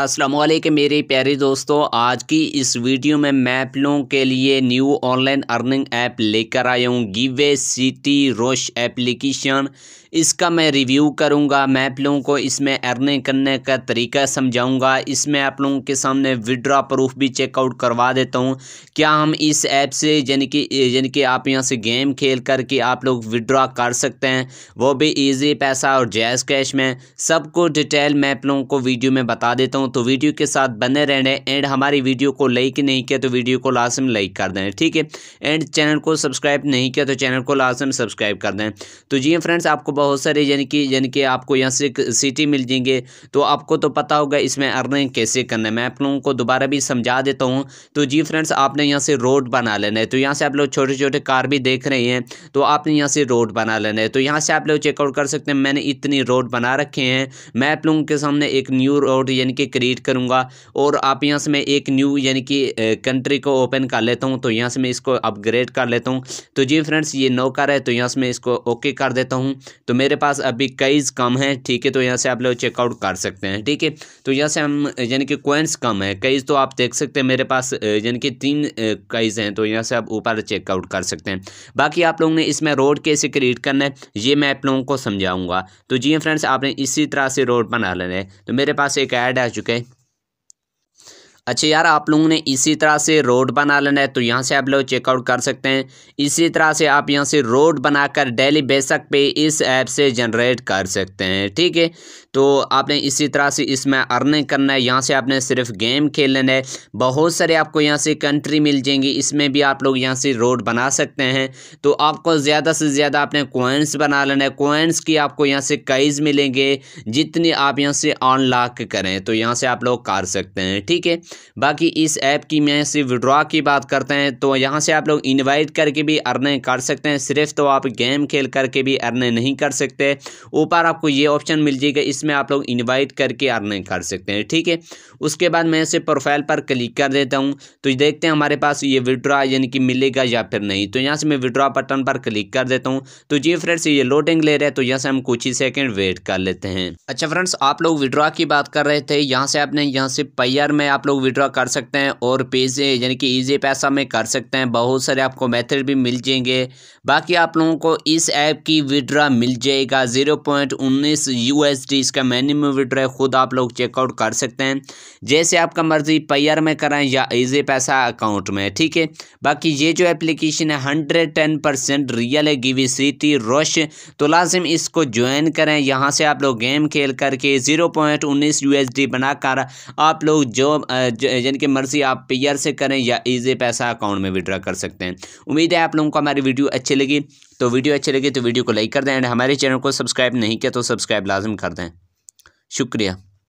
असलम मेरे प्यारे दोस्तों आज की इस वीडियो में मैं लोगों के लिए न्यू ऑनलाइन अर्निंग ऐप लेकर आया हूँ गिवे सिटी रोश एप्लीकेशन इसका मैं रिव्यू करूँगा मैं आप लोगों को इसमें अर्निंग करने का तरीका समझाऊँगा इसमें आप लोगों के सामने विड्रा प्रूफ भी चेकआउट करवा देता हूँ क्या हम इस ऐप से यानी कि यानी कि आप यहाँ से गेम खेल कर के आप लोग विड्रा कर सकते हैं वो भी ईजी पैसा और जैज़ कैश में सबको डिटेल मैं आप लोगों को वीडियो में बता देता हूँ हूँ तो वीडियो के साथ बने रहने एंड हमारी वीडियो को लाइक नहीं किया तो वीडियो को लाजम लाइक कर देना ठीक है एंड चैनल को सब्सक्राइब नहीं किया तो चैनल को लाजम सब्सक्राइब कर दें तो जी हाँ फ्रेंड्स आपको बहुत सारे यानी कि यानी कि आपको यहाँ से सिटी मिल जाएंगे तो आपको तो पता होगा इसमें अर्निंग कैसे करना है मैं आप लोगों को दोबारा भी समझा देता हूँ तो जी हाँ फ्रेंड्स आपने यहाँ से रोड बना लेना है तो यहाँ से आप लोग छोटे छोटे कार भी देख रहे हैं तो आपने यहाँ से रोड बना लेना है तो यहाँ से आप लोग चेकआउट कर सकते हैं मैंने इतनी रोड बना रखे हैं मैं आप लोगों के सामने एक न्यू रोड यानी कि क्रिएट करूँगा और आप यहाँ से मैं एक न्यू यानी कि कंट्री को ओपन कर लेता हूँ तो यहाँ से मैं इसको अपग्रेड कर लेता हूँ तो जी फ्रेंड्स ये नौ कर है तो यहाँ से मैं इसको ओके कर देता हूँ तो मेरे पास अभी कई कम है ठीक है तो यहाँ से आप लोग चेकआउट कर सकते हैं ठीक है तो यहाँ से हम यानी कि कोइंस कम है कई तो आप देख सकते हैं मेरे पास यानी कि तीन कईज हैं तो यहाँ से आप ऊपर चेकआउट कर सकते हैं बाकी आप लोगों ने इसमें रोड कैसे क्रिएट करना है ये मैं आप लोगों को समझाऊंगा तो जी फ्रेंड्स आपने इसी तरह से रोड बना लेना है तो मेरे पास एक ऐड आ चुकी okay अच्छा यार आप लोगों ने इसी तरह से रोड बना लेना है तो यहाँ से आप लोग चेकआउट कर सकते हैं इसी तरह से आप यहाँ से रोड बनाकर डेली बेसक पे इस ऐप से जनरेट कर सकते हैं ठीक है तो आपने इसी तरह से इसमें अर्निंग करना है यहाँ से आपने सिर्फ गेम खेल लेना है बहुत सारे आपको यहाँ से कंट्री मिल जाएंगी इसमें भी आप लोग यहाँ से रोड बना सकते हैं तो आपको ज़्यादा से ज़्यादा आपने कोइंस बना लेना है कोइंस की आपको यहाँ से कईज मिलेंगे जितनी आप यहाँ से अनलॉक करें तो यहाँ से आप लोग कर सकते हैं ठीक है बाकी इस ऐप की मैं सिर्फ विड्रॉ की बात करते हैं तो यहाँ से आप लोग इन्वाइट करके भी अर्निंग कर सकते हैं सिर्फ तो आप गेम खेल करके भी अर्निंग नहीं कर सकते ऊपर आपको ये ऑप्शन मिल जाएगा इसमें आप लोग इन्वाइट करके अर्निंग कर सकते हैं ठीक है उसके बाद मैं इसे प्रोफाइल पर क्लिक कर देता हूँ तो देखते हैं हमारे पास ये विड्रॉ यानी कि मिलेगा या फिर नहीं तो यहाँ से मैं विड्रॉ बटन पर क्लिक कर देता हूँ तो जी फ्रेंड्स ये लोडिंग ले रहे हैं तो यहाँ से हम कुछ ही सेकेंड वेट कर लेते हैं अच्छा फ्रेंड्स आप लोग विड्रॉ की बात कर रहे थे यहाँ से आपने यहाँ से पैर में आप लोग विड्रॉ कर सकते हैं और पेजे यानी कि ईजी पैसा में कर सकते हैं बहुत सारे आपको मेथड भी मिल जाएंगे बाकी आप लोगों को इस ऐप की विड्रा मिल जाएगा ज़ीरो पॉइंट उन्नीस यू एस डी इसका मैनिम विड्रा खुद आप लोग चेकआउट कर सकते हैं जैसे आपका मर्जी पेयर में कराएं या ईजे पैसा अकाउंट में ठीक है बाकी ये जो एप्लीकेशन है हंड्रेड टेन परसेंट रियल है गिवी सिटी रोश तो लाजिम इसको ज्वाइन करें यहाँ से आप लोग गेम खेल करके ज़ीरो पॉइंट उन्नीस यू एस डी बनाकर आप लोग जो यानी कि मर्जी आप पेयर से करें या ईजी पैसा अकाउंट में विड्रा कर सकते हैं उम्मीद है आप लोगों को हमारी वीडियो अच्छी लगी तो वीडियो अच्छी लगी तो वीडियो को लाइक कर दें एंड हमारे चैनल को सब्सक्राइब नहीं किया तो सब्सक्राइब लाजम कर दें शुक्रिया